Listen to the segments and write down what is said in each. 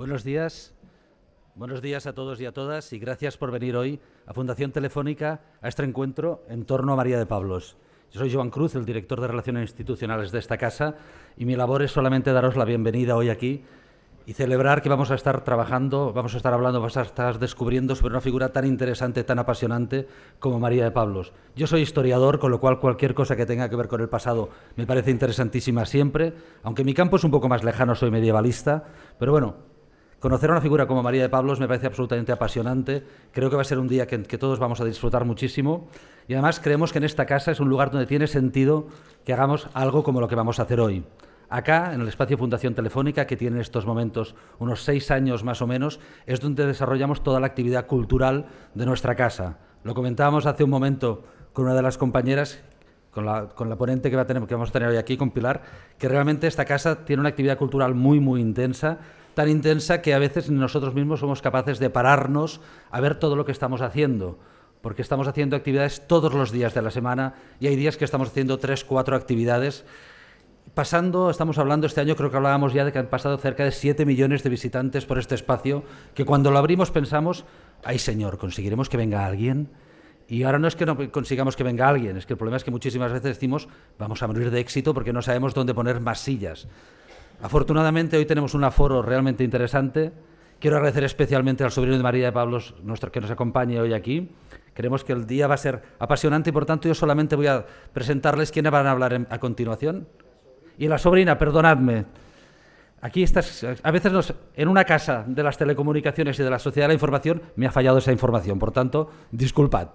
Buenos días. Buenos días a todos y a todas y gracias por venir hoy a Fundación Telefónica a este encuentro en torno a María de Pablos. Yo soy Joan Cruz, el director de Relaciones Institucionales de esta casa y mi labor es solamente daros la bienvenida hoy aquí y celebrar que vamos a estar trabajando, vamos a estar hablando, vamos a estar descubriendo sobre una figura tan interesante, tan apasionante como María de Pablos. Yo soy historiador, con lo cual cualquier cosa que tenga que ver con el pasado me parece interesantísima siempre, aunque mi campo es un poco más lejano, soy medievalista, pero bueno, Conocer a una figura como María de Pablos me parece absolutamente apasionante. Creo que va a ser un día que, que, todos vamos a disfrutar muchísimo. Y además creemos que en esta casa es un lugar donde tiene sentido que hagamos algo como lo que vamos a hacer hoy. Acá, en el espacio Fundación Telefónica, que tiene en estos momentos unos seis años más o menos, es donde desarrollamos toda la actividad cultural de nuestra casa. Lo comentábamos hace un momento con una de las compañeras con la, ponente que, que vamos a tener hoy aquí, con Pilar, que realmente esta casa tiene una actividad cultural muy, muy intensa tan intensa que a veces nosotros mismos somos capaces de pararnos a ver todo lo que estamos haciendo, porque estamos haciendo actividades todos los días de la semana y hay días que estamos haciendo tres, cuatro actividades. Pasando, estamos hablando este año, creo que hablábamos ya de que han pasado cerca de 7 millones de visitantes por este espacio, que cuando lo abrimos pensamos, ay señor, conseguiremos que venga alguien. Y ahora no es que no consigamos que venga alguien, es que el problema es que muchísimas veces decimos, vamos a morir de éxito porque no sabemos dónde poner más sillas. Afortunadamente hoy tenemos un aforo realmente interesante. Quiero agradecer especialmente al sobrino de María de Pablos nuestro, que nos acompañe hoy aquí. Creemos que el día va a ser apasionante y por tanto yo solamente voy a presentarles quiénes van a hablar a continuación. Y la sobrina, perdonadme. Aquí estás, a veces en una casa de las telecomunicaciones y de la sociedad de la información me ha fallado esa información, por tanto, disculpad.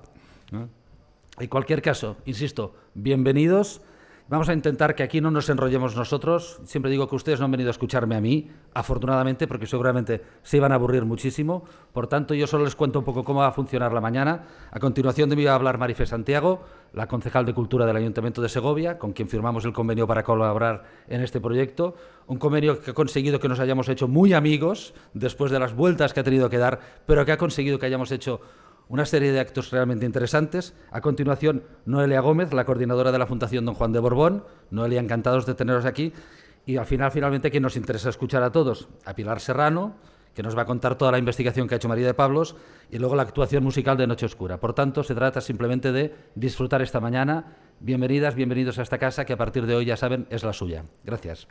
En cualquier caso, insisto, bienvenidos. Vamos a intentar que aquí no nos enrollemos nosotros. Siempre digo que ustedes no han venido a escucharme a mí, afortunadamente, porque seguramente se iban a aburrir muchísimo. Por tanto, yo solo les cuento un poco cómo va a funcionar la mañana. A continuación de mí va a hablar Marife Santiago, la concejal de Cultura del Ayuntamiento de Segovia, con quien firmamos el convenio para colaborar en este proyecto. Un convenio que ha conseguido que nos hayamos hecho muy amigos después de las vueltas que ha tenido que dar, pero que ha conseguido que hayamos hecho una serie de actos realmente interesantes. A continuación, Noelia Gómez, la coordinadora de la Fundación Don Juan de Borbón. Noelia, encantados de teneros aquí. Y al final, finalmente, quien nos interesa escuchar a todos, a Pilar Serrano, que nos va a contar toda la investigación que ha hecho María de Pablos, y luego la actuación musical de Noche Oscura. Por tanto, se trata simplemente de disfrutar esta mañana. Bienvenidas, bienvenidos a esta casa que a partir de hoy, ya saben, es la suya. Gracias.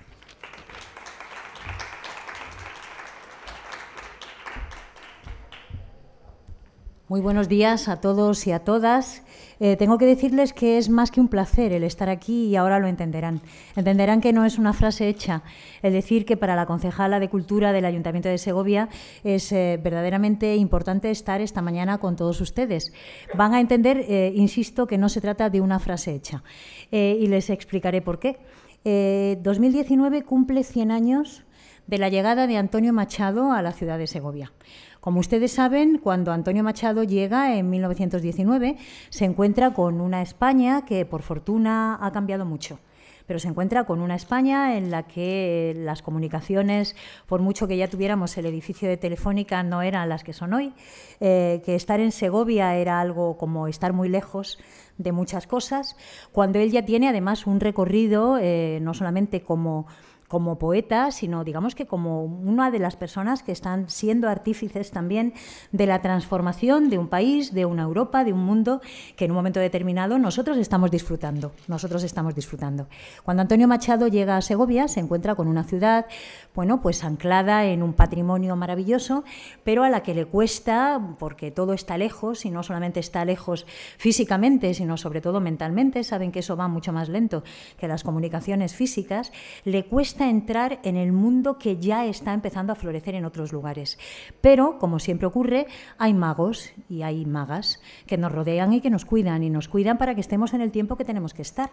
Muy buenos días a todos y a todas. Eh, tengo que decirles que es más que un placer el estar aquí y ahora lo entenderán. Entenderán que no es una frase hecha. El decir que para la concejala de Cultura del Ayuntamiento de Segovia es eh, verdaderamente importante estar esta mañana con todos ustedes. Van a entender, eh, insisto, que no se trata de una frase hecha. y les explicaré por qué. 2019 cumple 100 años de la llegada de Antonio Machado a la ciudad de Segovia. Como ustedes saben, cuando Antonio Machado llega en 1919, se encuentra con una España que, por fortuna, ha cambiado mucho pero se encuentra con una España en la que las comunicaciones, por mucho que ya tuviéramos el edificio de Telefónica, no eran las que son hoy, eh, que estar en Segovia era algo como estar muy lejos de muchas cosas, cuando él ya tiene además un recorrido, eh, no solamente como como poeta, sino digamos que como una de las personas que están siendo artífices también de la transformación de un país, de una Europa, de un mundo que en un momento determinado nosotros estamos disfrutando. Nosotros estamos disfrutando. Cuando Antonio Machado llega a Segovia, se encuentra con una ciudad, bueno, pues anclada en un patrimonio maravilloso, pero a la que le cuesta, porque todo está lejos, y no solamente está lejos físicamente, sino sobre todo mentalmente, saben que eso va mucho más lento que las comunicaciones físicas, le cuesta entrar en el mundo que ya está empezando a florecer en otros lugares. Pero, como siempre ocurre, hay magos y hay magas que nos rodean y que nos cuidan, y nos cuidan para que estemos en el tiempo que tenemos que estar.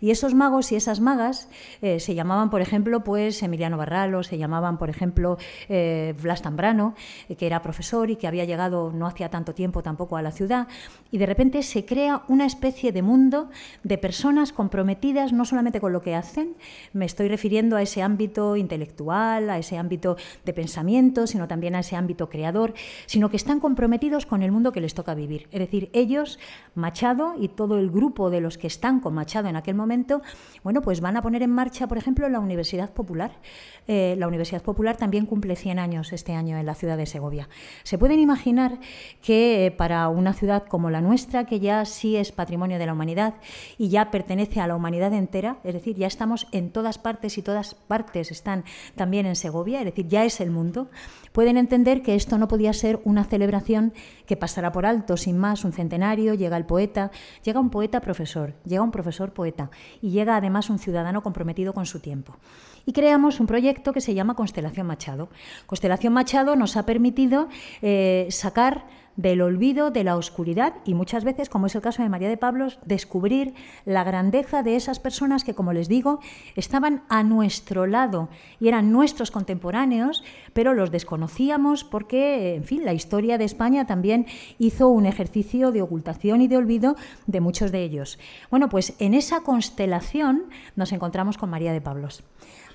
Y esos magos y esas magas eh, se llamaban, por ejemplo, pues Emiliano Barralo, se llamaban, por ejemplo, eh, Blas Tambrano, eh, que era profesor y que había llegado no hacía tanto tiempo tampoco a la ciudad, y de repente se crea una especie de mundo de personas comprometidas no solamente con lo que hacen, me estoy refiriendo a ese ámbito intelectual, a ese ámbito de pensamiento, sino también a ese ámbito creador, sino que están comprometidos con el mundo que les toca vivir. Es decir, ellos, Machado y todo el grupo de los que están con Machado en aquel momento, bueno, pues van a poner en marcha, por ejemplo, la Universidad Popular. Eh, la Universidad Popular también cumple 100 años este año en la ciudad de Segovia. Se pueden imaginar que eh, para una ciudad como la nuestra, que ya sí es patrimonio de la humanidad y ya pertenece a la humanidad entera, es decir, ya estamos en todas partes y todas partes están también en Segovia, es decir, ya es el mundo pueden entender que esto no podía ser una celebración que pasara por alto, sin más, un centenario, llega el poeta, llega un poeta profesor, llega un profesor poeta y llega además un ciudadano comprometido con su tiempo. Y creamos un proyecto que se llama Constelación Machado. Constelación Machado nos ha permitido eh, sacar del olvido, de la oscuridad y muchas veces, como es el caso de María de Pablos, descubrir la grandeza de esas personas que, como les digo, estaban a nuestro lado y eran nuestros contemporáneos, pero los desconocíamos porque, en fin, la historia de España también hizo un ejercicio de ocultación y de olvido de muchos de ellos. Bueno, pues en esa constelación nos encontramos con María de Pablos.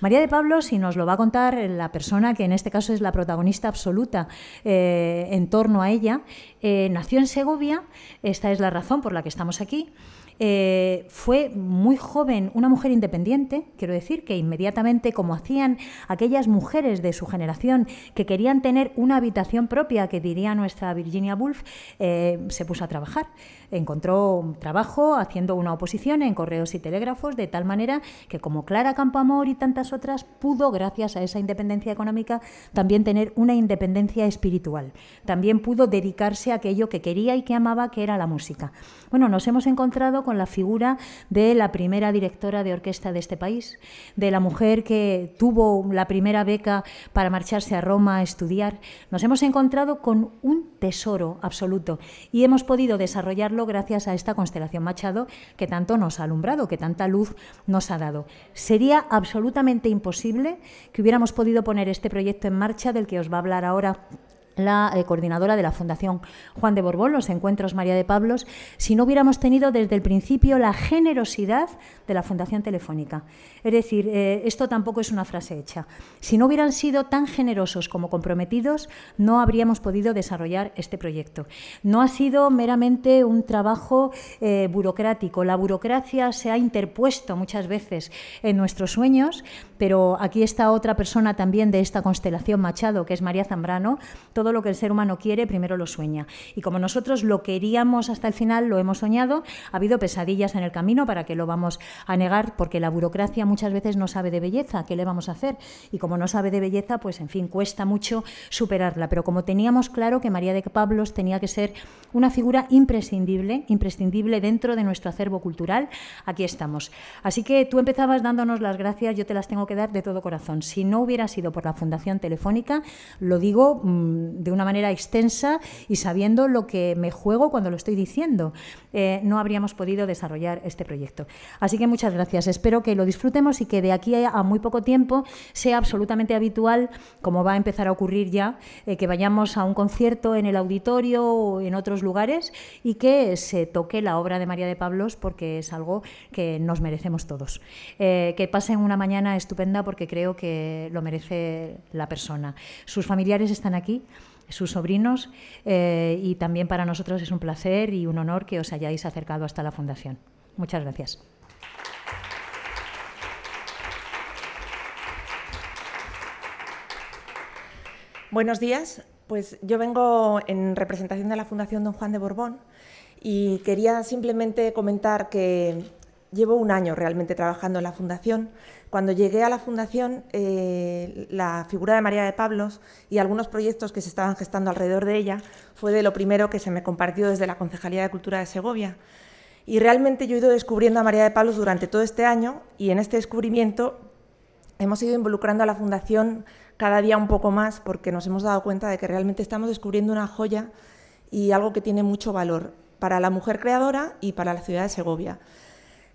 María de Pablos, y nos lo va a contar la persona que en este caso es la protagonista absoluta eh, en torno a ella, eh, nació en Segovia, esta es la razón por la que estamos aquí. Eh, fue muy joven, una mujer independiente, quiero decir, que inmediatamente, como hacían aquellas mujeres de su generación que querían tener una habitación propia, que diría nuestra Virginia Woolf, eh, se puso a trabajar. Encontró trabajo haciendo una oposición en correos y telégrafos, de tal manera que, como Clara Campoamor y tantas otras, pudo, gracias a esa independencia económica, también tener una independencia espiritual. También pudo dedicarse a aquello que quería y que amaba, que era la música. Bueno, nos hemos encontrado con con la figura de la primera directora de orquesta de este país, de la mujer que tuvo la primera beca para marcharse a Roma a estudiar. Nos hemos encontrado con un tesoro absoluto y hemos podido desarrollarlo gracias a esta constelación Machado que tanto nos ha alumbrado, que tanta luz nos ha dado. Sería absolutamente imposible que hubiéramos podido poner este proyecto en marcha del que os va a hablar ahora la eh, coordinadora de la Fundación Juan de Borbón, los encuentros María de Pablos, si no hubiéramos tenido desde el principio la generosidad de la Fundación Telefónica. Es decir, eh, esto tampoco es una frase hecha. Si no hubieran sido tan generosos como comprometidos, no habríamos podido desarrollar este proyecto. No ha sido meramente un trabajo eh, burocrático. La burocracia se ha interpuesto muchas veces en nuestros sueños, pero aquí está otra persona también de esta constelación Machado, que es María Zambrano lo que el ser humano quiere primero lo sueña. Y como nosotros lo queríamos hasta el final, lo hemos soñado, ha habido pesadillas en el camino para que lo vamos a negar, porque la burocracia muchas veces no sabe de belleza, ¿qué le vamos a hacer? Y como no sabe de belleza, pues en fin, cuesta mucho superarla. Pero como teníamos claro que María de Pablos tenía que ser una figura imprescindible, imprescindible dentro de nuestro acervo cultural, aquí estamos. Así que tú empezabas dándonos las gracias, yo te las tengo que dar de todo corazón. Si no hubiera sido por la Fundación Telefónica, lo digo mm, de una manera extensa y sabiendo lo que me juego cuando lo estoy diciendo, eh, no habríamos podido desarrollar este proyecto. Así que muchas gracias. Espero que lo disfrutemos y que de aquí a muy poco tiempo sea absolutamente habitual, como va a empezar a ocurrir ya, eh, que vayamos a un concierto en el auditorio o en otros lugares y que se toque la obra de María de Pablos porque es algo que nos merecemos todos. Eh, que pasen una mañana estupenda porque creo que lo merece la persona. Sus familiares están aquí sus sobrinos eh, y también para nosotros es un placer y un honor que os hayáis acercado hasta la Fundación. Muchas gracias. Buenos días, pues yo vengo en representación de la Fundación Don Juan de Borbón y quería simplemente comentar que llevo un año realmente trabajando en la Fundación. Cuando llegué a la fundación, eh, la figura de María de Pablos y algunos proyectos que se estaban gestando alrededor de ella fue de lo primero que se me compartió desde la Concejalía de Cultura de Segovia. Y realmente yo he ido descubriendo a María de Pablos durante todo este año y en este descubrimiento hemos ido involucrando a la fundación cada día un poco más porque nos hemos dado cuenta de que realmente estamos descubriendo una joya y algo que tiene mucho valor para la mujer creadora y para la ciudad de Segovia.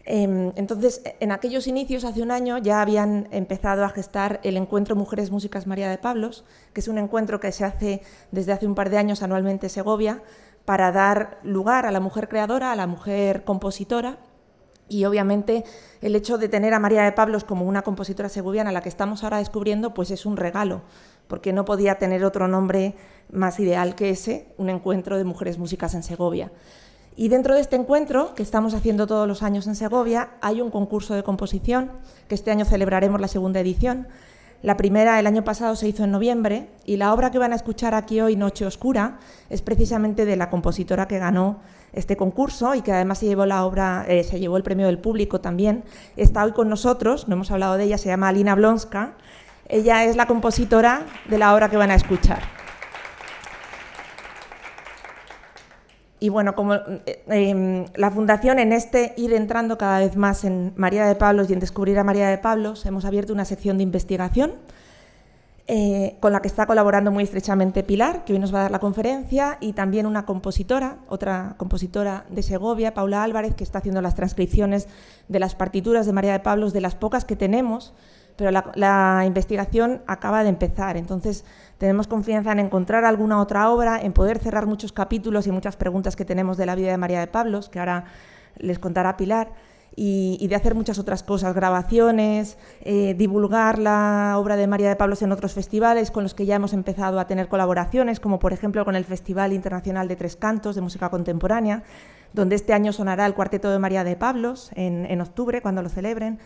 Em, entonces, e, en aquellos inicios, hace un año, ya habían empezado a gestar el encuentro Mujeres Músicas María de Pablos, que es un encuentro que se hace desde hace un par de años anualmente en Segovia, para dar lugar a la mujer creadora, a la mujer compositora. Y obviamente el hecho de tener a María de Pablos como una compositora segoviana, la que estamos ahora descubriendo, pues es un regalo, porque no podía tener otro nombre más ideal que ese, un encuentro de mujeres músicas en Segovia. Y dentro de este encuentro, que estamos haciendo todos los años en Segovia, hay un concurso de composición, que este año celebraremos la segunda edición. La primera el año pasado se hizo en noviembre y la obra que van a escuchar aquí hoy, Noche Oscura, es precisamente de la compositora que ganó este concurso y que además se llevó eh, se llevó el premio del público también. Está hoy con nosotros, no hemos hablado de ella, se llama Alina Blonska. Ella es la compositora de la obra que van a escuchar. Y bueno, como em, la Fundación en este ir entrando cada vez más en María de Pablos y en descubrir a María de Pablos, hemos abierto una sección de investigación eh, con la que está colaborando muy estrechamente Pilar, que hoy nos va a dar la conferencia, y también una compositora, otra compositora de Segovia, Paula Álvarez, que está haciendo las transcripciones de las partituras de María de Pablos, de las pocas que tenemos pero la, investigación acaba de empezar. Entonces, tenemos confianza en encontrar alguna otra obra, en poder cerrar muchos capítulos y muchas preguntas que tenemos de la vida de María de Pablos, que ahora les contará Pilar, y, de hacer muchas otras cosas, grabaciones, eh, divulgar la obra de María de Pablos en otros festivales con los que ya hemos empezado a tener colaboraciones, como por ejemplo con el Festival Internacional de Tres Cantos de Música Contemporánea, donde este año sonará el Cuarteto de María de Pablos en octubre, cuando lo celebren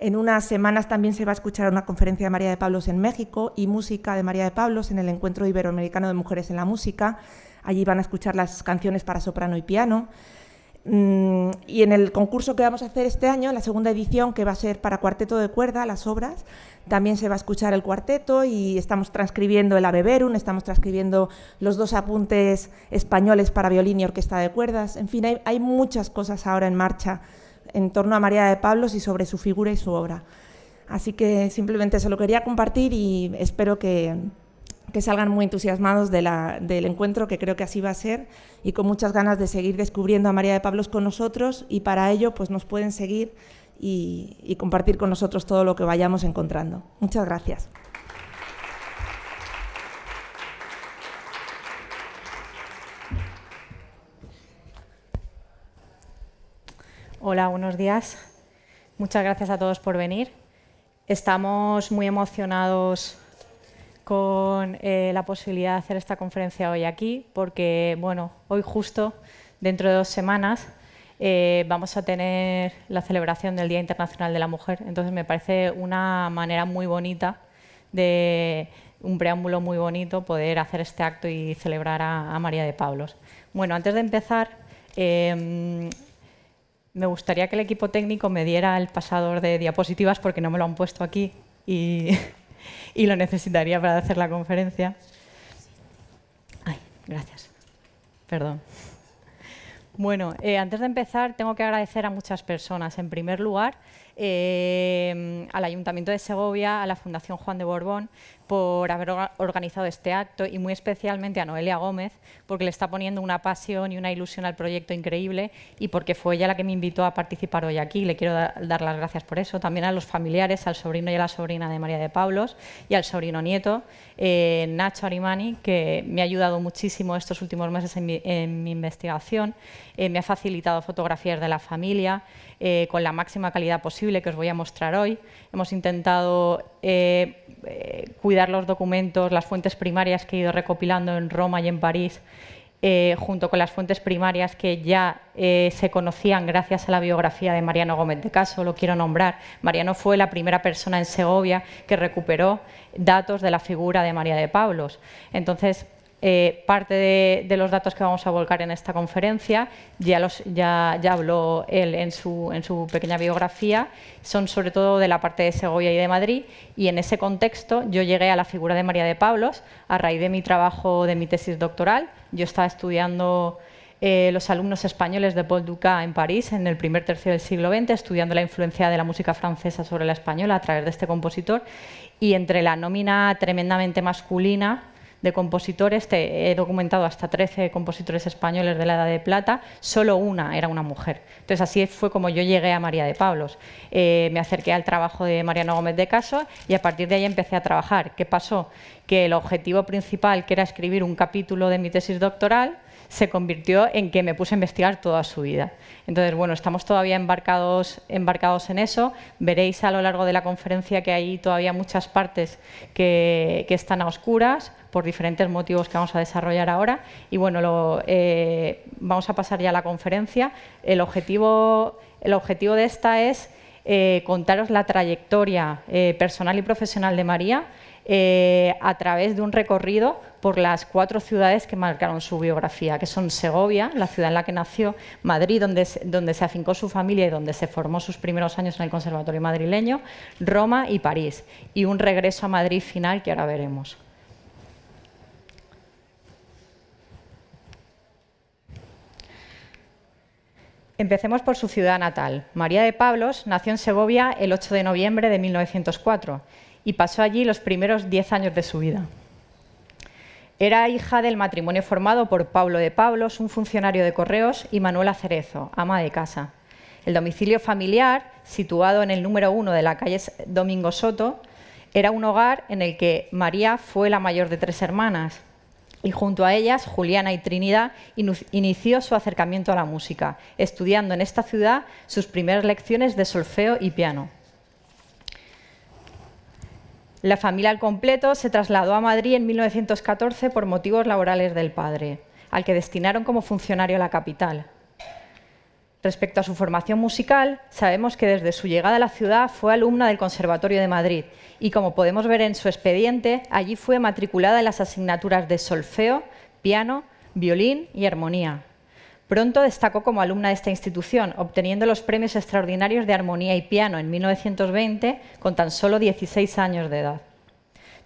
en unas semanas también se va a escuchar una conferencia de María de Pablos en México y música de María de Pablos en el Encuentro Iberoamericano de Mujeres en la Música. Allí van a escuchar las canciones para soprano y piano. Mm, y en el concurso que vamos a hacer este año, la segunda edición, que va a ser para cuarteto de cuerda, las obras, también se va a escuchar el cuarteto y estamos transcribiendo el Abeberun, estamos transcribiendo los dos apuntes españoles para violín y orquesta de cuerdas. En fin, hay muchas cosas ahora en marcha en torno a María de Pablos y sobre su figura y su obra. Así que simplemente se lo quería compartir y espero que, salgan muy entusiasmados del encuentro, que creo que así va a ser, y con muchas ganas de seguir descubriendo a María de Pablos con nosotros y para ello pues nos pueden seguir y compartir con nosotros todo lo que vayamos encontrando. Muchas gracias. Hola, buenos días. Muchas gracias a todos por venir. Estamos muy emocionados con eh, la posibilidad de hacer esta conferencia hoy aquí, porque bueno, hoy justo, dentro de dos semanas, eh, vamos a tener la celebración del Día Internacional de la Mujer. Entonces me parece una manera muy bonita de un preámbulo muy bonito poder hacer este acto y celebrar a, María de Pablos. Bueno, antes de empezar, em, me gustaría que el equipo técnico me diera el pasador de diapositivas porque no me lo han puesto aquí y, lo necesitaría para hacer la conferencia. Ay, gracias. Perdón. Bueno, eh, antes de empezar, tengo que agradecer a muchas personas. En primer lugar, Em, al Ayuntamiento de Segovia, a la Fundación Juan de Borbón, por haber organizado este acto y muy especialmente a Noelia Gómez, porque le está poniendo una pasión y una ilusión al proyecto increíble y porque fue ella la que me invitó a participar hoy aquí. Le quiero dar las gracias por eso. También a los familiares, al sobrino y a la sobrina de María de Pablos y al sobrino nieto, eh, Nacho Arimani, que me ha ayudado muchísimo estos últimos meses en mi, investigación. Eh, me ha facilitado fotografías de la familia, eh, con la máxima calidad posible que os voy a mostrar hoy. Hemos intentado eh, eh, cuidar los documentos, las fuentes primarias que he ido recopilando en Roma y en París, junto con las fuentes primarias que ya se conocían gracias a la biografía de Mariano Gómez de Caso, lo quiero nombrar. Mariano fue la primera persona en Segovia que recuperó datos de la figura de María de Pablos. Entonces, eh, parte de, los datos que vamos a volcar en esta conferencia, ya, los, ya, habló él en su, pequeña biografía, son sobre todo de la parte de Segovia y de Madrid, y en ese contexto yo llegué a la figura de María de Pablos a raíz de mi trabajo, de mi tesis doctoral. Yo estaba estudiando eh, los alumnos españoles de Paul Duca en París en el primer tercio del siglo XX, estudiando la influencia de la música francesa sobre la española a través de este compositor, y entre la nómina tremendamente masculina, de compositores, te he documentado hasta 13 compositores españoles de la Edad de Plata, solo una era una mujer. Entonces así fue como yo llegué a María de Pablos. Eh, me acerqué al trabajo de Mariano Gómez de Caso y a partir de ahí empecé a trabajar. ¿Qué pasó? Que el objetivo principal, que era escribir un capítulo de mi tesis doctoral, se convirtió en que me puse a investigar toda su vida. Entonces, bueno, estamos todavía embarcados, en eso. Veréis a lo largo de la conferencia que hay todavía muchas partes que están a oscuras por diferentes motivos que vamos a desarrollar ahora. Y bueno, eh, vamos a pasar ya a la conferencia. El objetivo, de esta es eh, contaros la trayectoria eh, personal y profesional de María a través de un recorrido por las cuatro ciudades que marcaron su biografía, que son Segovia, la ciudad en la que nació, Madrid, donde se afincó su familia y donde se formó sus primeros años en el Conservatorio madrileño, Roma y París, y un regreso a Madrid final que ahora veremos. Empecemos por su ciudad natal. María de Pablos nació en Segovia el 8 de noviembre de 1904 y pasó allí los primeros 10 años de su vida. Era hija del matrimonio formado por Pablo de Pablos, un funcionario de correos, y Manuela Cerezo, ama de casa. El domicilio familiar, situado en el número 1 de la calle Domingo Soto, era un hogar en el que María fue la mayor de tres hermanas y junto a ellas, Juliana y Trinidad inició su acercamiento a la música, estudiando en esta ciudad sus primeras lecciones de solfeo y piano. La familia al completo se trasladó a Madrid en 1914 por motivos laborales del padre, al que destinaron como funcionario a la capital. Respecto a su formación musical, sabemos que desde su llegada a la ciudad fue alumna del Conservatorio de Madrid y, como podemos ver en su expediente, allí fue matriculada en las asignaturas de solfeo, piano, violín y armonía. Pronto destacó como alumna de esta institución, obteniendo los premios extraordinarios de armonía y piano en 1920 con tan solo 16 años de edad.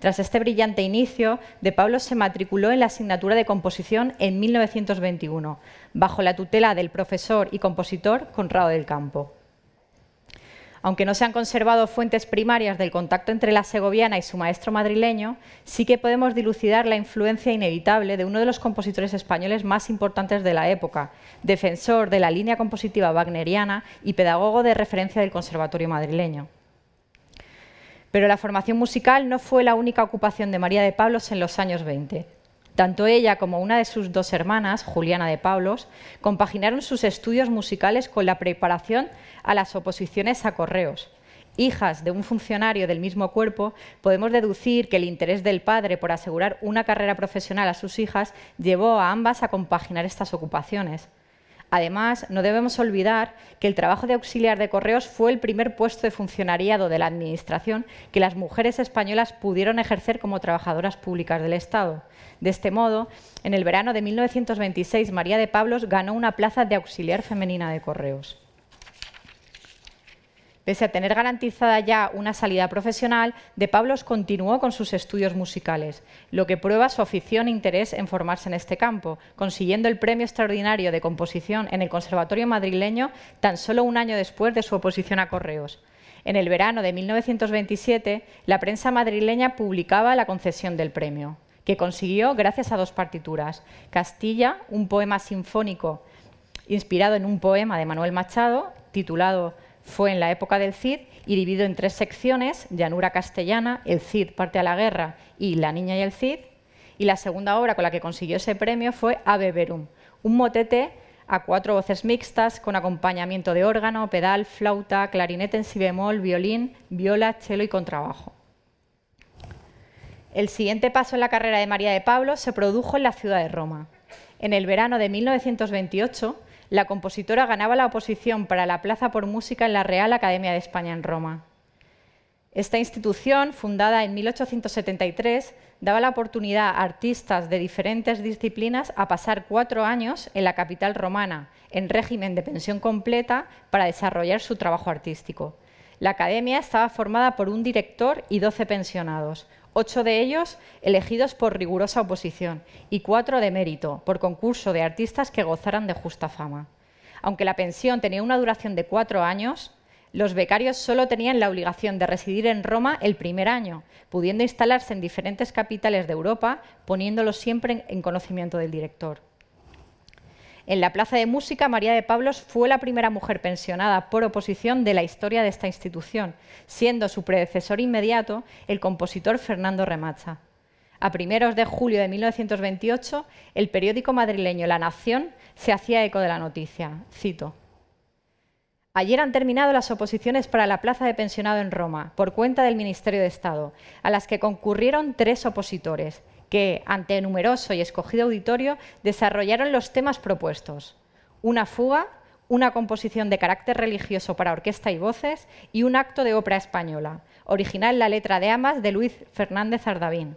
Tras este brillante inicio, De Pablo se matriculó en la asignatura de composición en 1921, bajo la tutela del profesor y compositor Conrado del Campo. Aunque no se han conservado fuentes primarias del contacto entre la segoviana y su maestro madrileño, sí que podemos dilucidar la influencia inevitable de uno de los compositores españoles más importantes de la época, defensor de la línea compositiva wagneriana y pedagogo de referencia del Conservatorio madrileño. Pero la formación musical no fue la única ocupación de María de Pablos en los años 20. Tanto ella como una de sus dos hermanas, Juliana de Pablos, compaginaron sus estudios musicales con la preparación a las oposiciones a correos. Hijas de un funcionario del mismo cuerpo, podemos deducir que el interés del padre por asegurar una carrera profesional a sus hijas llevó a ambas a compaginar estas ocupaciones. Además, no debemos olvidar que el trabajo de auxiliar de correos fue el primer puesto de funcionariado de la Administración que las mujeres españolas pudieron ejercer como trabajadoras públicas del Estado. De este modo, en el verano de 1926, María de Pablos ganó una plaza de auxiliar femenina de correos. Pese a tener garantizada ya una salida profesional, De Pablos continuó con sus estudios musicales, lo que prueba su afición e interés en formarse en este campo, consiguiendo el Premio Extraordinario de Composición en el Conservatorio madrileño tan solo un año después de su oposición a Correos. En el verano de 1927, la prensa madrileña publicaba la concesión del premio, que consiguió gracias a dos partituras, Castilla, un poema sinfónico inspirado en un poema de Manuel Machado, titulado fue en la época del Cid y dividido en tres secciones, Llanura Castellana, El Cid parte a la guerra y La Niña y el Cid. Y la segunda obra con la que consiguió ese premio fue Ave Verum, un motete a cuatro voces mixtas con acompañamiento de órgano, pedal, flauta, clarinete en si bemol, violín, viola, cello y contrabajo. El siguiente paso en la carrera de María de Pablo se produjo en la ciudad de Roma. En el verano de 1928 la compositora ganaba la oposición para la plaza por música en la Real Academia de España en Roma. Esta institución, fundada en 1873, daba la oportunidad a artistas de diferentes disciplinas a pasar cuatro años en la capital romana, en régimen de pensión completa, para desarrollar su trabajo artístico. La academia estaba formada por un director y doce pensionados, ocho de ellos elegidos por rigurosa oposición y cuatro de mérito, por concurso de artistas que gozaran de justa fama. Aunque la pensión tenía una duración de cuatro años, los becarios solo tenían la obligación de residir en Roma el primer año, pudiendo instalarse en diferentes capitales de Europa, poniéndolos siempre en conocimiento del director. En la Plaza de Música, María de Pablos fue la primera mujer pensionada por oposición de la historia de esta institución, siendo su predecesor inmediato el compositor Fernando Remacha. A primeros de julio de 1928, el periódico madrileño La Nación se hacía eco de la noticia. Cito. Ayer han terminado las oposiciones para la plaza de pensionado en Roma, por cuenta del Ministerio de Estado, a las que concurrieron tres opositores, que, ante numeroso y escogido auditorio, desarrollaron los temas propuestos. Una fuga, una composición de carácter religioso para orquesta y voces y un acto de ópera española, original la letra de Amas de Luis Fernández Ardavín.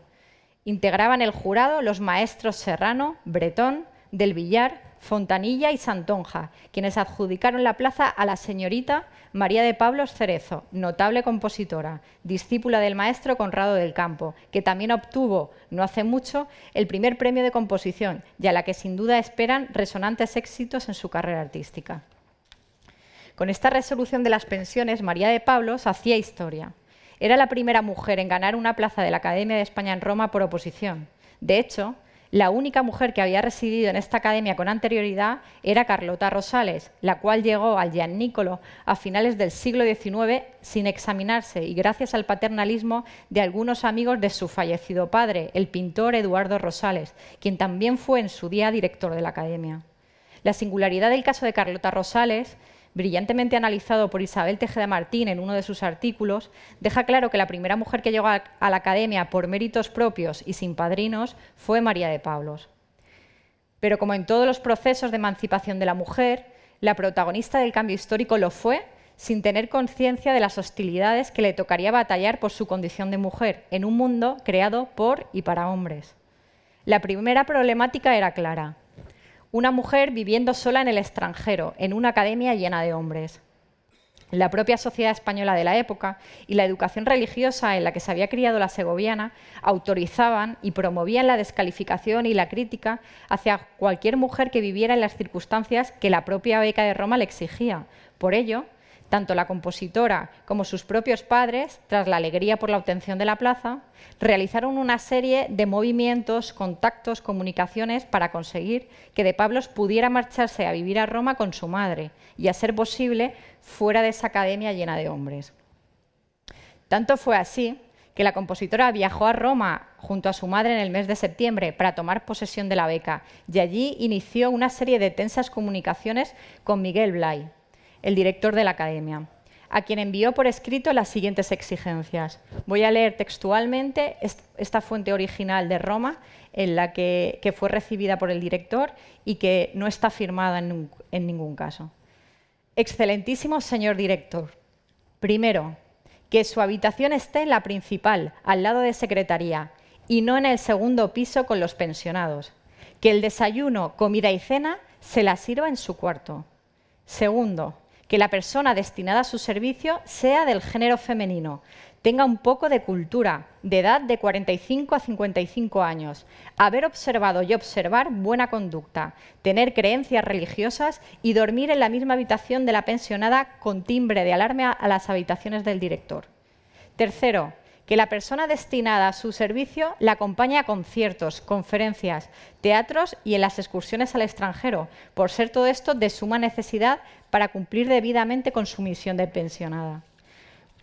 Integraban el jurado los maestros Serrano, Bretón, del Villar, Fontanilla y Santonja, quienes adjudicaron la plaza a la señorita María de Pablos Cerezo, notable compositora, discípula del maestro Conrado del Campo, que también obtuvo, no hace mucho, el primer premio de composición y a la que sin duda esperan resonantes éxitos en su carrera artística. Con esta resolución de las pensiones, María de Pablos hacía historia. Era la primera mujer en ganar una plaza de la Academia de España en Roma por oposición. De hecho, la única mujer que había residido en esta academia con anterioridad era Carlota Rosales, la cual llegó al nicolo a finales del siglo XIX sin examinarse y gracias al paternalismo de algunos amigos de su fallecido padre, el pintor Eduardo Rosales, quien también fue en su día director de la academia. La singularidad del caso de Carlota Rosales brillantemente analizado por Isabel Tejeda Martín en uno de sus artículos, deja claro que la primera mujer que llegó a la academia por méritos propios y sin padrinos fue María de Pablos. Pero como en todos los procesos de emancipación de la mujer, la protagonista del cambio histórico lo fue sin tener conciencia de las hostilidades que le tocaría batallar por su condición de mujer en un mundo creado por y para hombres. La primera problemática era clara una mujer viviendo sola en el extranjero, en una academia llena de hombres. La propia sociedad española de la época y la educación religiosa en la que se había criado la segoviana autorizaban y promovían la descalificación y la crítica hacia cualquier mujer que viviera en las circunstancias que la propia beca de Roma le exigía. Por ello, tanto la compositora como sus propios padres, tras la alegría por la obtención de la plaza, realizaron una serie de movimientos, contactos, comunicaciones para conseguir que de Pablos pudiera marcharse a vivir a Roma con su madre y, a ser posible, fuera de esa academia llena de hombres. Tanto fue así que la compositora viajó a Roma junto a su madre en el mes de septiembre para tomar posesión de la beca y allí inició una serie de tensas comunicaciones con Miguel Blay, el director de la Academia, a quien envió por escrito las siguientes exigencias. Voy a leer textualmente esta fuente original de Roma, en la que, fue recibida por el director y que no está firmada en, en ningún caso. Excelentísimo señor director, primero, que su habitación esté en la principal, al lado de secretaría, y no en el segundo piso con los pensionados. Que el desayuno, comida y cena se la sirva en su cuarto. Segundo, que la persona destinada a su servicio sea del género femenino, tenga un poco de cultura, de edad de 45 a 55 años, haber observado y observar buena conducta, tener creencias religiosas y dormir en la misma habitación de la pensionada con timbre de alarma a las habitaciones del director. Tercero, que la persona destinada a su servicio la acompañe a conciertos, conferencias, teatros y en las excursiones al extranjero, por ser todo esto de suma necesidad para cumplir debidamente con su misión de pensionada.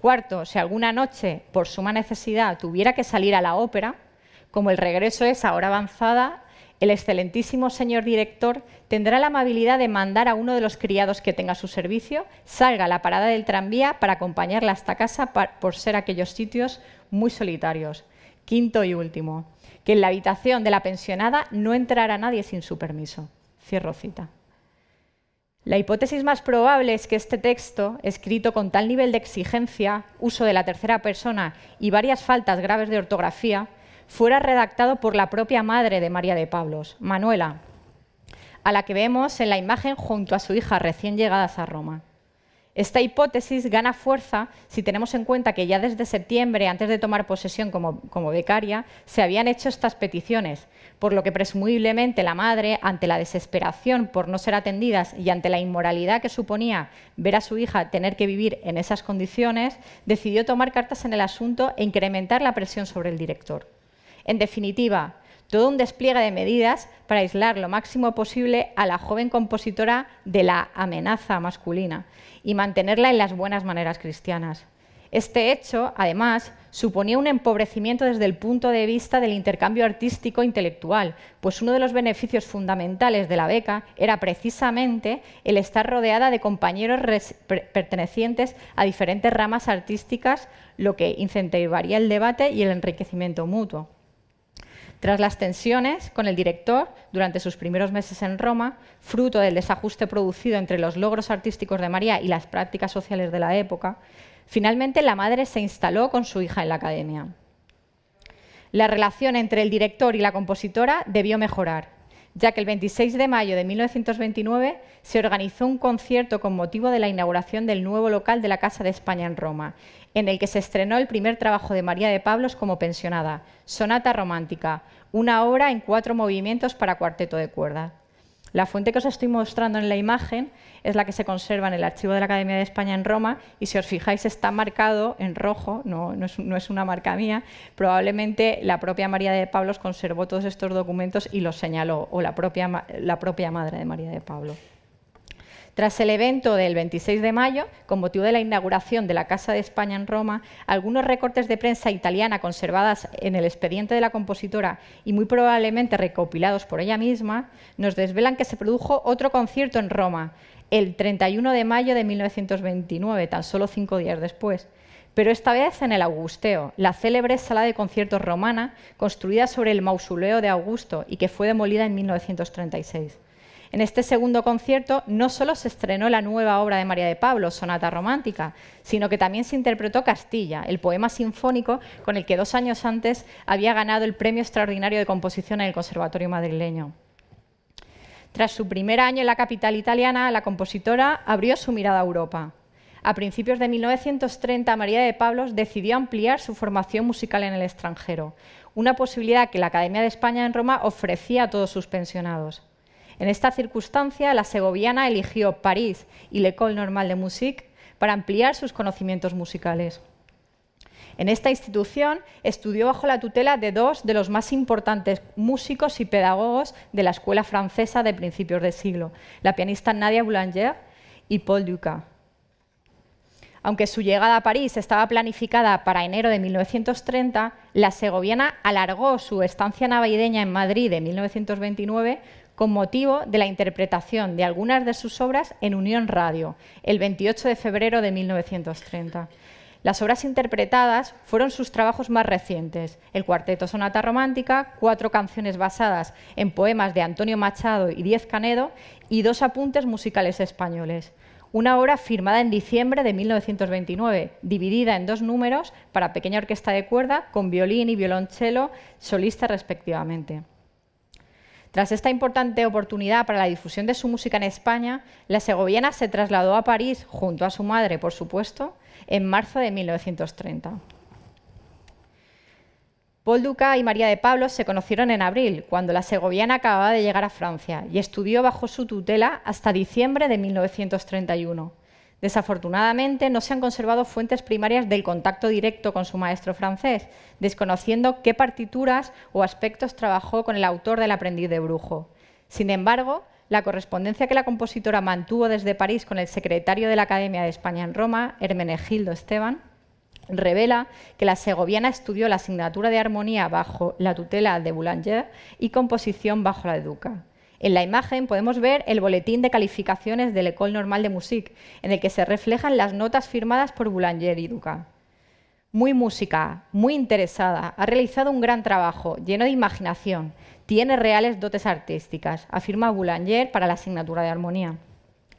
Cuarto, si alguna noche, por suma necesidad, tuviera que salir a la ópera, como el regreso es a hora avanzada, el excelentísimo señor director tendrá la amabilidad de mandar a uno de los criados que tenga su servicio salga a la parada del tranvía para acompañarla hasta casa por ser aquellos sitios muy solitarios. Quinto y último, que en la habitación de la pensionada no entrará nadie sin su permiso. Cierro cita. La hipótesis más probable es que este texto, escrito con tal nivel de exigencia, uso de la tercera persona y varias faltas graves de ortografía, fuera redactado por la propia madre de María de Pablos, Manuela, a la que vemos en la imagen junto a su hija recién llegadas a Roma. Esta hipótesis gana fuerza si tenemos en cuenta que ya desde septiembre, antes de tomar posesión como, como, becaria, se habían hecho estas peticiones, por lo que presumiblemente la madre, ante la desesperación por no ser atendidas y ante la inmoralidad que suponía ver a su hija tener que vivir en esas condiciones, decidió tomar cartas en el asunto e incrementar la presión sobre el director. En definitiva, todo un despliegue de medidas para aislar lo máximo posible a la joven compositora de la amenaza masculina y mantenerla en las buenas maneras cristianas. Este hecho, además, suponía un empobrecimiento desde el punto de vista del intercambio artístico intelectual, pues uno de los beneficios fundamentales de la beca era precisamente el estar rodeada de compañeros pertenecientes a diferentes ramas artísticas, lo que incentivaría el debate y el enriquecimiento mutuo. Tras las tensiones con el director durante sus primeros meses en Roma, fruto del desajuste producido entre los logros artísticos de María y las prácticas sociales de la época, finalmente la madre se instaló con su hija en la academia. La relación entre el director y la compositora debió mejorar ya que el 26 de mayo de 1929 se organizó un concierto con motivo de la inauguración del nuevo local de la Casa de España en Roma, en el que se estrenó el primer trabajo de María de Pablos como pensionada, Sonata Romántica, una obra en cuatro movimientos para cuarteto de cuerda. La fuente que os estoy mostrando en la imagen es la que se conserva en el archivo de la Academia de España en Roma y si os fijáis está marcado en rojo, no, es, una marca mía, probablemente la propia María de Pablos conservó todos estos documentos y los señaló, o la propia, la propia madre de María de Pablo. Tras el evento del 26 de mayo, con motivo de la inauguración de la Casa de España en Roma, algunos recortes de prensa italiana conservadas en el expediente de la compositora y muy probablemente recopilados por ella misma, nos desvelan que se produjo otro concierto en Roma, el 31 de mayo de 1929, tan solo cinco días después pero esta vez en el Augusteo, la célebre sala de conciertos romana construida sobre el mausoleo de Augusto y que fue demolida en 1936. En este segundo concierto no solo se estrenó la nueva obra de María de Pablo, Sonata Romántica, sino que también se interpretó Castilla, el poema sinfónico con el que dos años antes había ganado el Premio Extraordinario de Composición en el Conservatorio madrileño. Tras su primer año en la capital italiana, la compositora abrió su mirada a Europa. A principios de 1930, María de Pablos decidió ampliar su formación musical en el extranjero, una posibilidad que la Academia de España en Roma ofrecía a todos sus pensionados. En esta circunstancia, la segoviana eligió París y l'École Normale de Musique para ampliar sus conocimientos musicales. En esta institución estudió bajo la tutela de dos de los más importantes músicos y pedagogos de la escuela francesa de principios de siglo, la pianista Nadia Boulanger y Paul Ducas. Aunque su llegada a París estaba planificada para enero de 1930, la segoviana alargó su estancia navideña en Madrid de 1929 con motivo de la interpretación de algunas de sus obras en Unión Radio, el 28 de febrero de 1930. Las obras interpretadas fueron sus trabajos más recientes, el cuarteto Sonata Romántica, cuatro canciones basadas en poemas de Antonio Machado y Diez Canedo y dos apuntes musicales españoles. Una obra firmada en diciembre de 1929, dividida en dos números para pequeña orquesta de cuerda con violín y violonchelo solista respectivamente. Tras esta importante oportunidad para la difusión de su música en España, la segoviana se trasladó a París junto a su madre, por supuesto, en marzo de 1930. Paul Duca y María de Pablo se conocieron en abril, cuando la segoviana acababa de llegar a Francia, y estudió bajo su tutela hasta diciembre de 1931. Desafortunadamente, no se han conservado fuentes primarias del contacto directo con su maestro francés, desconociendo qué partituras o aspectos trabajó con el autor del aprendiz de brujo. Sin embargo, la correspondencia que la compositora mantuvo desde París con el secretario de la Academia de España en Roma, Hermenegildo Esteban, revela que la segoviana estudió la asignatura de armonía bajo la tutela de Boulanger y composición bajo la de Duca. En la imagen podemos ver el boletín de calificaciones del École Normale de Musique, en el que se reflejan las notas firmadas por Boulanger y Duca. Muy música, muy interesada, ha realizado un gran trabajo, lleno de imaginación, tiene reales dotes artísticas, afirma Boulanger para la asignatura de armonía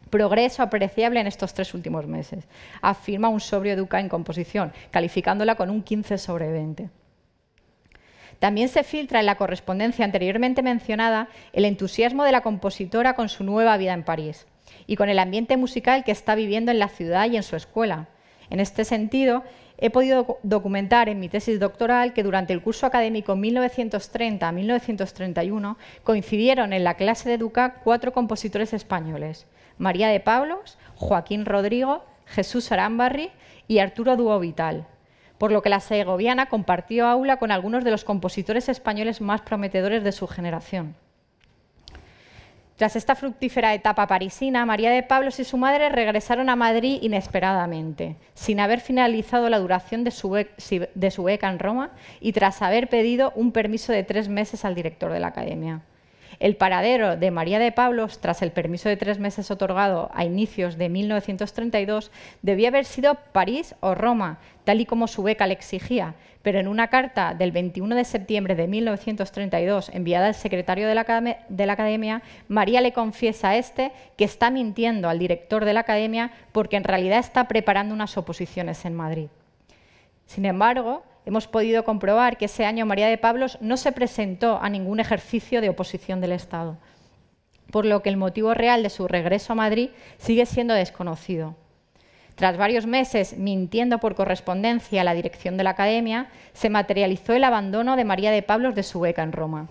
progreso apreciable en estos tres últimos meses, afirma un sobrio Duca en composición, calificándola con un 15 sobre 20. También se filtra en la correspondencia anteriormente mencionada el entusiasmo de la compositora con su nueva vida en París y con el ambiente musical que está viviendo en la ciudad y en su escuela. En este sentido, he podido documentar en mi tesis doctoral que durante el curso académico 1930-1931 coincidieron en la clase de duca cuatro compositores españoles, María de Pablos, Joaquín Rodrigo, Jesús Arambarri y Arturo Vital por lo que la segoviana compartió aula con algunos de los compositores españoles más prometedores de su generación. Tras esta fructífera etapa parisina, María de Pablos y su madre regresaron a Madrid inesperadamente, sin haber finalizado la duración de su, de su beca en Roma y tras haber pedido un permiso de tres meses al director de la academia. El paradero de María de Pablos, tras el permiso de tres meses otorgado a inicios de 1932, debía haber sido París o Roma, tal y como su beca le exigía, pero en una carta del 21 de septiembre de 1932 enviada al secretario de la, academia, María le confiesa a este que está mintiendo al director de la academia porque en realidad está preparando unas oposiciones en Madrid. Sin embargo, hemos podido comprobar que ese año María de Pablos no se presentó a ningún ejercicio de oposición del Estado, por lo que el motivo real de su regreso a Madrid sigue siendo desconocido. Tras varios meses mintiendo por correspondencia a la dirección de la academia, se materializó el abandono de María de Pablos de su beca en Roma.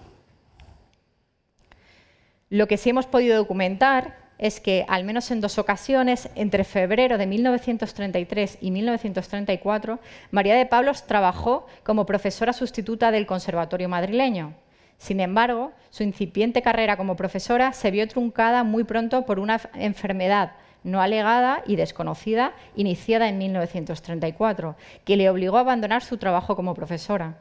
Lo que sí hemos podido documentar es que, al menos en dos ocasiones, entre febrero de 1933 y 1934, María de Pablos trabajó como profesora sustituta del Conservatorio madrileño. Sin embargo, su incipiente carrera como profesora se vio truncada muy pronto por una enfermedad no alegada y desconocida, iniciada en 1934, que le obligó a abandonar su trabajo como profesora.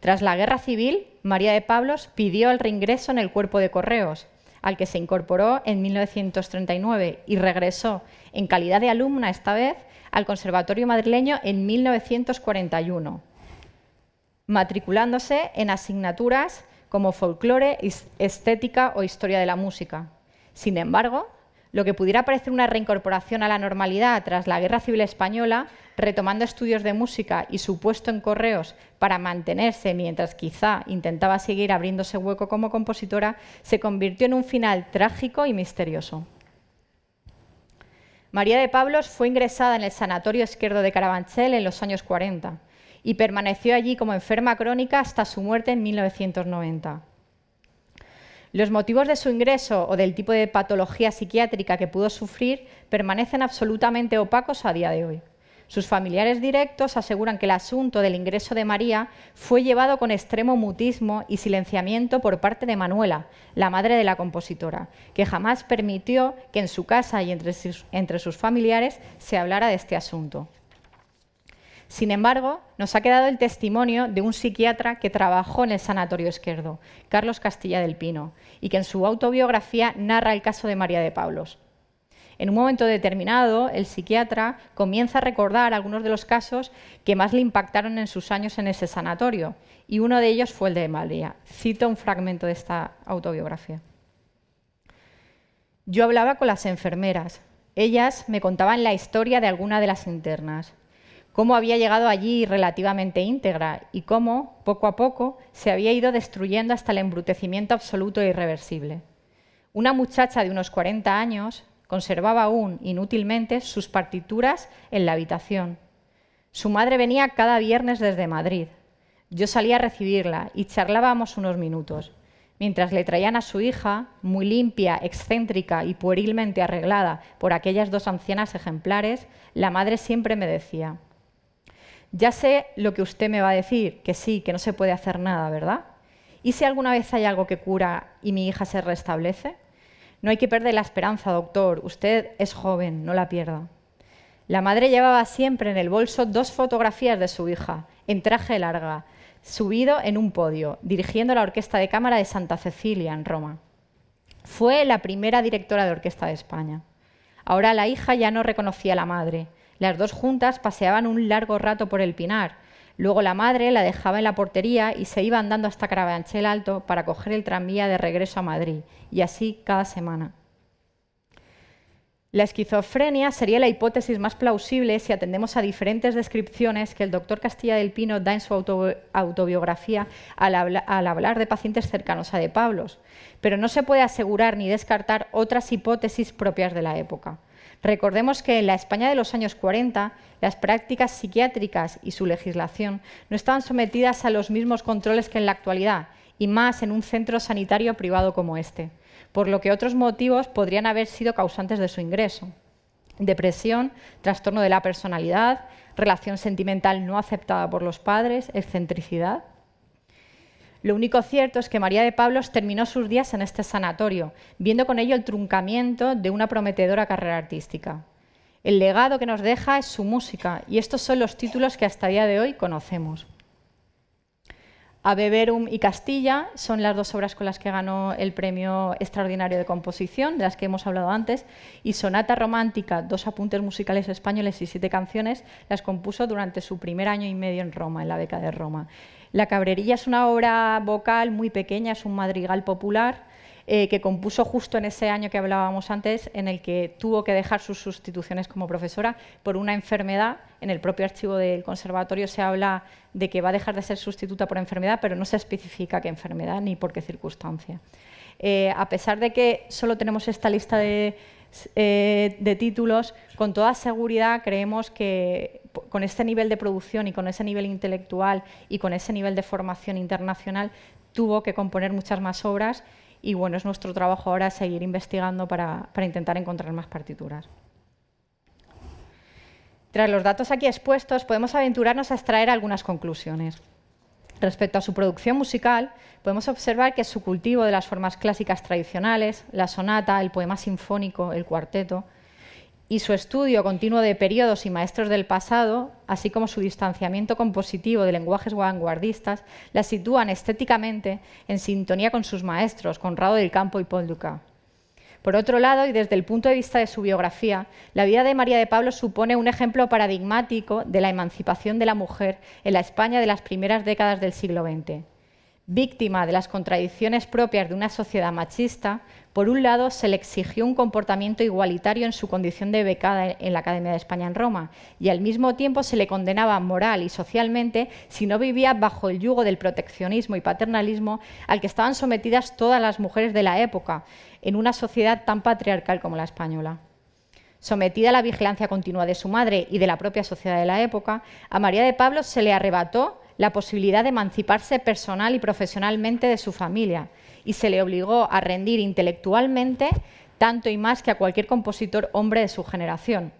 Tras la guerra civil, María de Pablos pidió el reingreso en el cuerpo de correos, al que se incorporó en 1939 y regresó en calidad de alumna esta vez al Conservatorio madrileño en 1941, matriculándose en asignaturas como folclore, estética o historia de la música. Sin embargo, lo que pudiera parecer una reincorporación a la normalidad tras la Guerra Civil Española, retomando estudios de música y su puesto en correos para mantenerse mientras quizá intentaba seguir abriéndose hueco como compositora, se convirtió en un final trágico y misterioso. María de Pablos fue ingresada en el Sanatorio Izquierdo de Carabanchel en los años 40 y permaneció allí como enferma crónica hasta su muerte en 1990. Los motivos de su ingreso o del tipo de patología psiquiátrica que pudo sufrir permanecen absolutamente opacos a día de hoy. Sus familiares directos aseguran que el asunto del ingreso de María fue llevado con extremo mutismo y silenciamiento por parte de Manuela, la madre de la compositora, que jamás permitió que en su casa y entre sus, familiares se hablara de este asunto. Sin embargo, nos ha quedado el testimonio de un psiquiatra que trabajó en el Sanatorio Izquierdo, Carlos Castilla del Pino, y que en su autobiografía narra el caso de María de Pablos. En un momento determinado, el psiquiatra comienza a recordar algunos de los casos que más le impactaron en sus años en ese sanatorio, y uno de ellos fue el de María. Cito un fragmento de esta autobiografía. Yo hablaba con las enfermeras. Ellas me contaban la historia de alguna de las internas cómo había llegado allí relativamente íntegra y cómo, poco a poco, se había ido destruyendo hasta el embrutecimiento absoluto e irreversible. Una muchacha de unos 40 años conservaba aún, inútilmente, sus partituras en la habitación. Su madre venía cada viernes desde Madrid. Yo salía a recibirla y charlábamos unos minutos. Mientras le traían a su hija, muy limpia, excéntrica y puerilmente arreglada por aquellas dos ancianas ejemplares, la madre siempre me decía, ya sé lo que usted me va a decir, que sí, que no se puede hacer nada, ¿verdad? ¿Y si alguna vez hay algo que cura y mi hija se restablece? No hay que perder la esperanza, doctor. Usted es joven, no la pierda. La madre llevaba siempre en el bolso dos fotografías de su hija, en traje larga, subido en un podio, dirigiendo la Orquesta de Cámara de Santa Cecilia, en Roma. Fue la primera directora de orquesta de España. Ahora la hija ya no reconocía a la madre, las dos juntas paseaban un largo rato por el pinar. Luego la madre la dejaba en la portería y se iba andando hasta Carabanchel Alto para coger el tranvía de regreso a Madrid, y así cada semana. La esquizofrenia sería la hipótesis más plausible si atendemos a diferentes descripciones que el doctor Castilla del Pino da en su autobiografía al, al hablar de pacientes cercanos a De Pablos, pero no se puede asegurar ni descartar otras hipótesis propias de la época. Recordemos que en la España de los años 40 las prácticas psiquiátricas y su legislación no estaban sometidas a los mismos controles que en la actualidad, y más en un centro sanitario privado como este, por lo que otros motivos podrían haber sido causantes de su ingreso. Depresión, trastorno de la personalidad, relación sentimental no aceptada por los padres, excentricidad. Lo único cierto es que María de Pablos terminó sus días en este sanatorio, viendo con ello el truncamiento de una prometedora carrera artística. El legado que nos deja es su música, y estos son los títulos que hasta el día de hoy conocemos. A Beberum y Castilla son las dos obras con las que ganó el premio extraordinario de composición, de las que hemos hablado antes, y Sonata Romántica, dos apuntes musicales españoles y siete canciones, las compuso durante su primer año y medio en Roma, en la beca de Roma. La Cabrerilla es una obra vocal muy pequeña, es un madrigal popular eh, que compuso justo en ese año que hablábamos antes, en el que tuvo que dejar sus sustituciones como profesora por una enfermedad. En el propio archivo del conservatorio se habla de que va a dejar de ser sustituta por enfermedad, pero no se especifica qué enfermedad ni por qué circunstancia. Eh, a pesar de que solo tenemos esta lista de eh, títulos, con toda seguridad creemos que con este nivel de producción y con ese nivel intelectual y con ese nivel de formación internacional, tuvo que componer muchas más obras y bueno, es nuestro trabajo ahora seguir investigando para, para intentar encontrar más partituras. Tras los datos aquí expuestos, podemos aventurarnos a extraer algunas conclusiones. Respecto a su producción musical, podemos observar que su cultivo de las formas clásicas tradicionales, la sonata, el poema sinfónico, el cuarteto, y su estudio continuo de periodos y maestros del pasado, así como su distanciamiento compositivo de lenguajes vanguardistas, la sitúan estéticamente en sintonía con sus maestros, Conrado del Campo y Paul Por otro lado, y desde el punto de vista de su biografía, la vida de María de Pablo supone un ejemplo paradigmático de la emancipación de la mujer en la España de las primeras décadas del siglo XX víctima de las contradicciones propias de una sociedad machista, por un lado se le exigió un comportamiento igualitario en su condición de becada en la Academia de España en Roma, y al mismo tiempo se le condenaba moral y socialmente si no vivía bajo el yugo del proteccionismo y paternalismo al que estaban sometidas todas las mujeres de la época, en una sociedad tan patriarcal como la española. Sometida a la vigilancia continua de su madre y de la propia sociedad de la época, a María de Pablo se le arrebató la posibilidad de emanciparse personal y profesionalmente de su familia y se le obligó a rendir intelectualmente tanto y más que a cualquier compositor hombre de su generación.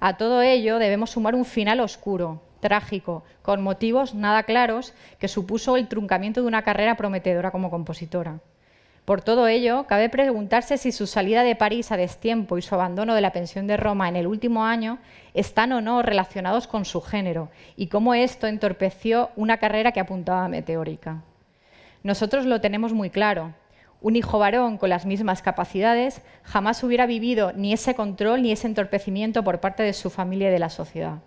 A todo ello debemos sumar un final oscuro, trágico, con motivos nada claros que supuso el truncamiento de una carrera prometedora como compositora. Por todo ello, cabe preguntarse si su salida de París a destiempo y su abandono de la pensión de Roma en el último año están o no relacionados con su género y cómo esto entorpeció una carrera que apuntaba a meteórica. Nosotros lo tenemos muy claro. Un hijo varón con las mismas capacidades jamás hubiera vivido ni ese control ni ese entorpecimiento por parte de su familia y de la sociedad.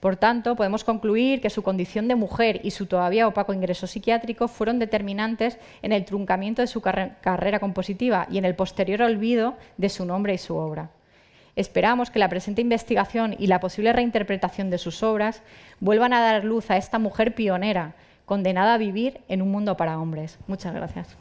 Por tanto, podemos concluir que su condición de mujer y su todavía opaco ingreso psiquiátrico fueron determinantes en el truncamiento de su carrera compositiva y en el posterior olvido de su nombre y su obra. Esperamos que la presente investigación y la posible reinterpretación de sus obras vuelvan a dar luz a esta mujer pionera, condenada a vivir en un mundo para hombres. Muchas gracias.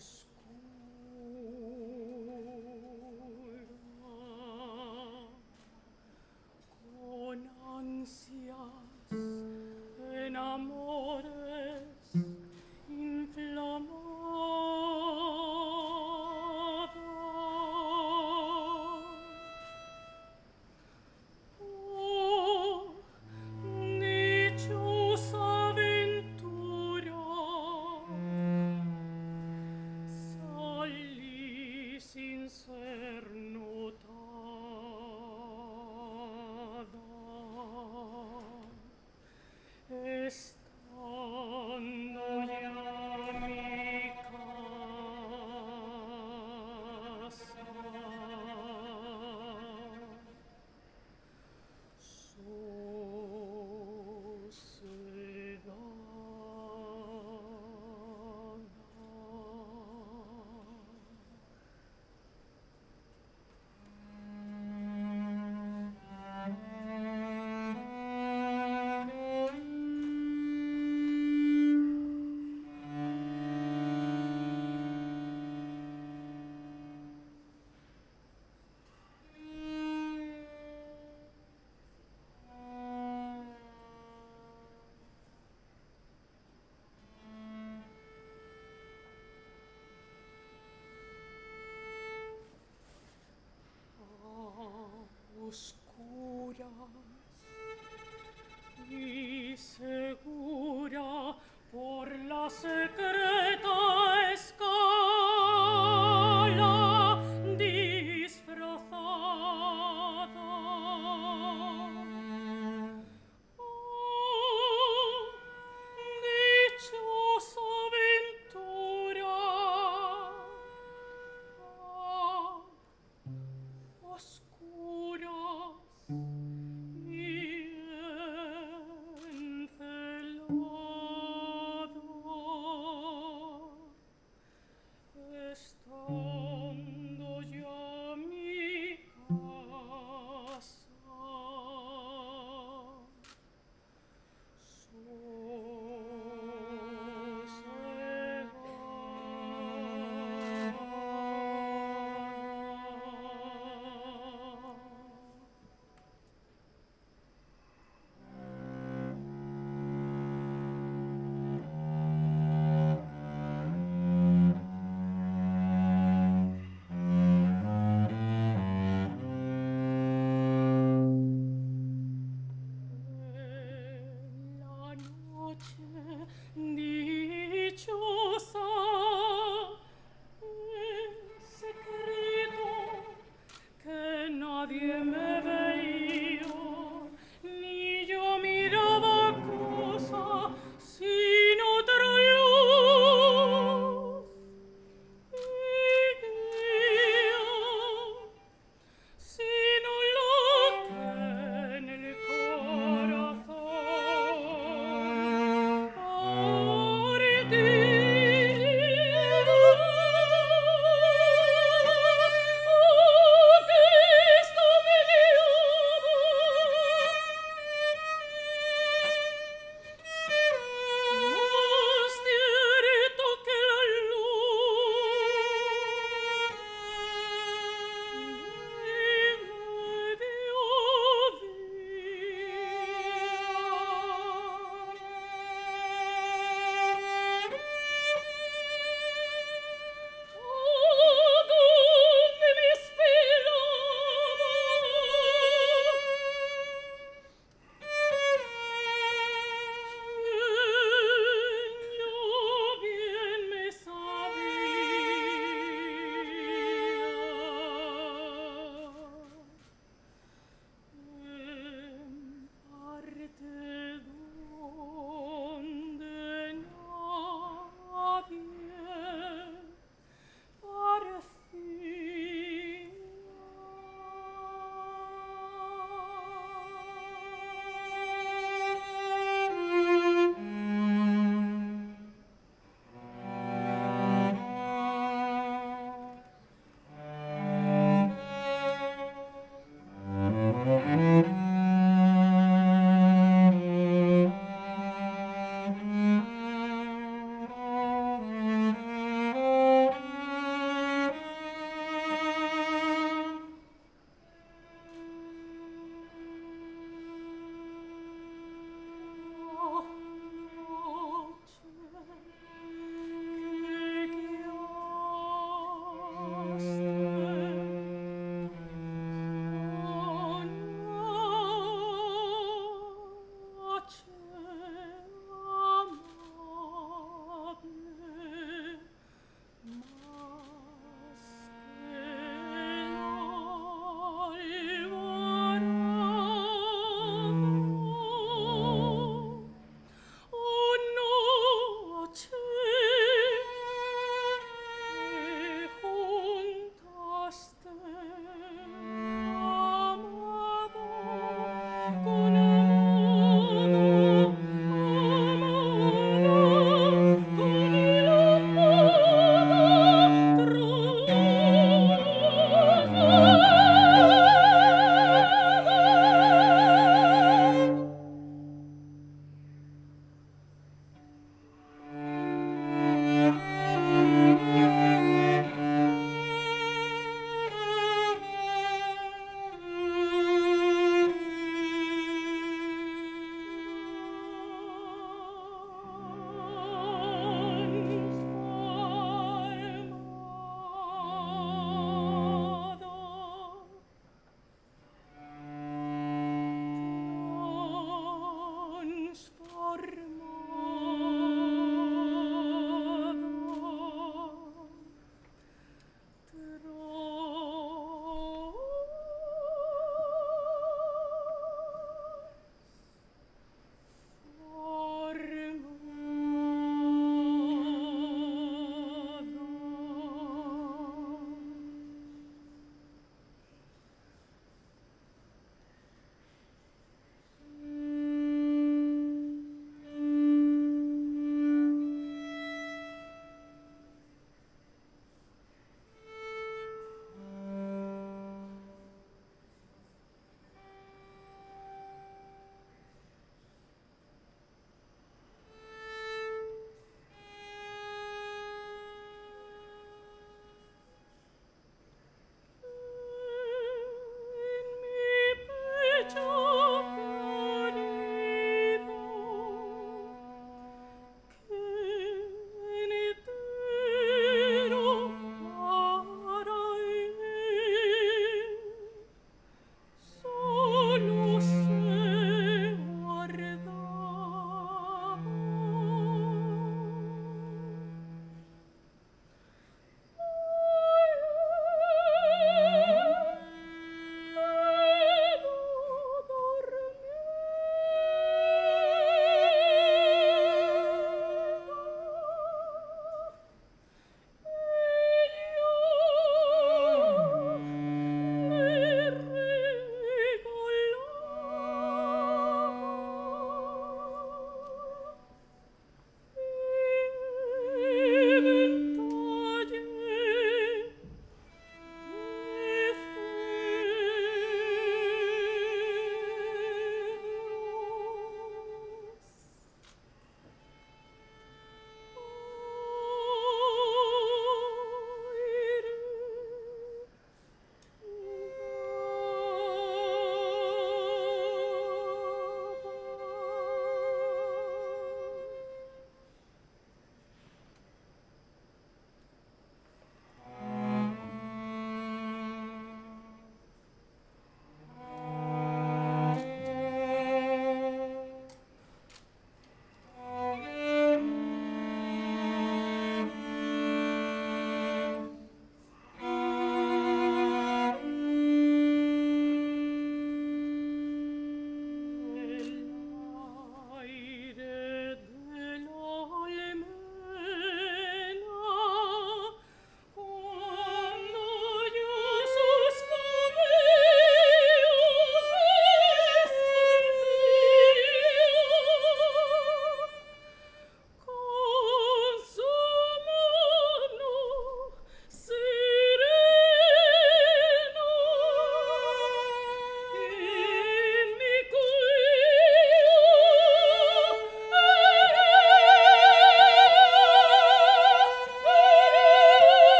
os